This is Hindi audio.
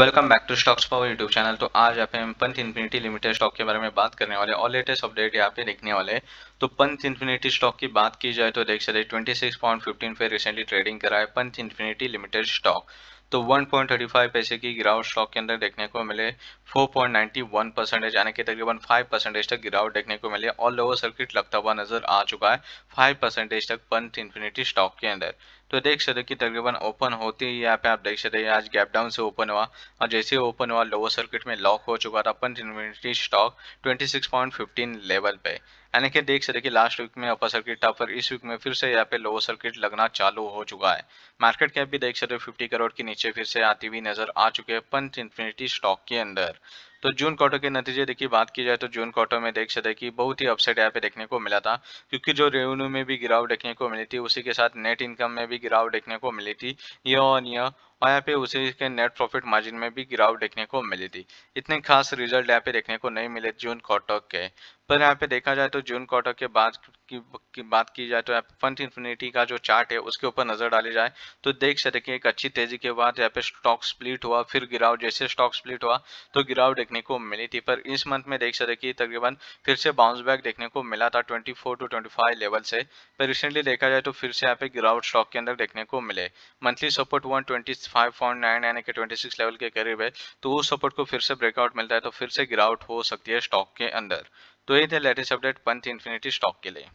welcome back to stocks power YouTube channel तो आज आप पंथ इन्फिनिटी लिमिटेड स्टॉक के बारे में बात करने वाले और लेटेस्ट अपडेट यहाँ पे देखने वाले तो पंथ इन्फिनिटी स्टॉक की बात की जाए तो देख सकते ट्वेंटी सिक्स पॉइंट फिफ्टीन पे रिसेंटली ट्रेडिंग करा है पंथ इन्फिनिटी लिमिटेड स्टॉक तो 1.35 पैसे की गिरावट स्टॉक के अंदर देखने को मिले 4.91 परसेंटेज यानी कि तकरीबन 5 परसेंटेज तक गिरावट देखने को मिले और लोअर सर्किट लगता हुआ नजर आ चुका है 5 परसेंटेज तक पंथ इन्फिनिटी स्टॉक के अंदर तो देख सकते कि तकरीबन ओपन होते ही यहाँ पे आप देख सकते हैं आज गैप डाउन से ओपन हुआ और जैसे ही ओपन हुआ लोअर सर्किट में लॉक हो चुका था अपन इन्वेंट्री स्टॉक 26.15 लेवल पे यानी कि देख सकते कि लास्ट वीक में अपर सर्किट था पर इस वीक में फिर से यहाँ पे लोअर सर्किट लगना चालू हो चुका है मार्केट कैप भी देख सकते हो फिफ्टी करोड़ के नीचे फिर से आती हुई नजर आ चुकी है पंथ इन्फिनिटी स्टॉक के अंदर तो जून क्वार्टर के नतीजे देखिए बात की जाए तो जून क्वार्टर में देख सकते कि बहुत ही अपसेट यहाँ पे देखने को मिला था क्योंकि जो रेवेन्यू में भी गिरावट देखने को मिली थी उसी के साथ नेट इनकम में भी गिरावट देखने को मिली थी ईयर ऑन ईयर और यहाँ पे उसी के नेट प्रॉफिट मार्जिन में भी गिरावट देखने को मिली थी इतने खास रिजल्ट यहाँ पे देखने को नहीं मिले जून क्वार्टर के पर यहाँ पे देखा जाए तो जून कॉटक के बाद की, की बात की जाए तो फंड इन्फिनिटी का जो चार्ट है उसके ऊपर नजर डाली जाए तो देख सकते एक अच्छी तेजी के बाद यहाँ पे स्टॉक स्प्लिट हुआ फिर गिरावट जैसे स्टॉक स्प्लिट हुआ तो गिरावट देखने को मिली थी पर इस मंथ में देख सकते कि तकरीबन फिर से बाउंस बैक देखने को मिला था ट्वेंटी टू ट्वेंटी लेवल से पर रिसेंटली देखा जाए तो फिर से यहाँ पे गिरावट स्टॉक के अंदर देखने को मिले मंथली सपोर्ट वन 5.9 यानी कि 26 लेवल के करीब है तो उस सपोर्ट को फिर से ब्रेकआउट मिलता है तो फिर से गिरावट हो सकती है स्टॉक के अंदर तो ये थे latest update Panth Infinity stock के लिए